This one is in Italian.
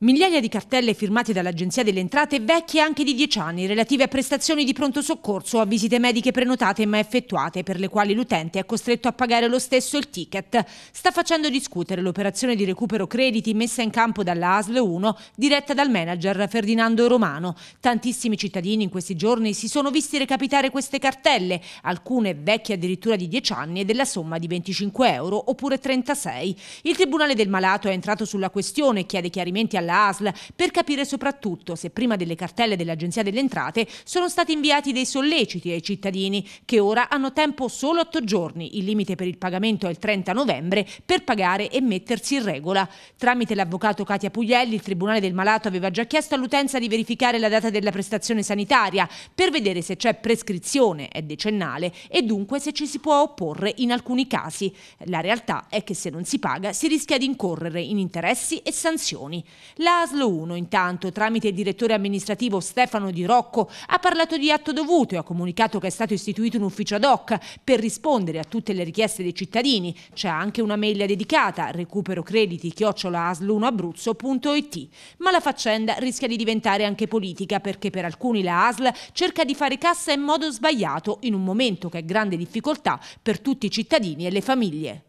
Migliaia di cartelle firmate dall'Agenzia delle Entrate vecchie anche di 10 anni relative a prestazioni di pronto soccorso o a visite mediche prenotate ma effettuate per le quali l'utente è costretto a pagare lo stesso il ticket. Sta facendo discutere l'operazione di recupero crediti messa in campo dalla ASL 1 diretta dal manager Ferdinando Romano. Tantissimi cittadini in questi giorni si sono visti recapitare queste cartelle, alcune vecchie addirittura di 10 anni e della somma di 25 euro oppure 36. Il Tribunale del Malato è entrato sulla questione e chiede chiarimenti alla ASL per capire soprattutto se prima delle cartelle dell'Agenzia delle Entrate sono stati inviati dei solleciti ai cittadini che ora hanno tempo solo 8 giorni, il limite per il pagamento è il 30 novembre, per pagare e mettersi in regola. Tramite l'avvocato Katia Puglielli il Tribunale del Malato aveva già chiesto all'utenza di verificare la data della prestazione sanitaria per vedere se c'è prescrizione, è decennale, e dunque se ci si può opporre in alcuni casi. La realtà è che se non si paga si rischia di incorrere in interessi e sanzioni. La ASL 1 intanto tramite il direttore amministrativo Stefano Di Rocco ha parlato di atto dovuto e ha comunicato che è stato istituito un ufficio ad hoc per rispondere a tutte le richieste dei cittadini. C'è anche una mail dedicata recupero crediti chiocciola 1 abruzzoit ma la faccenda rischia di diventare anche politica perché per alcuni la ASL cerca di fare cassa in modo sbagliato in un momento che è grande difficoltà per tutti i cittadini e le famiglie.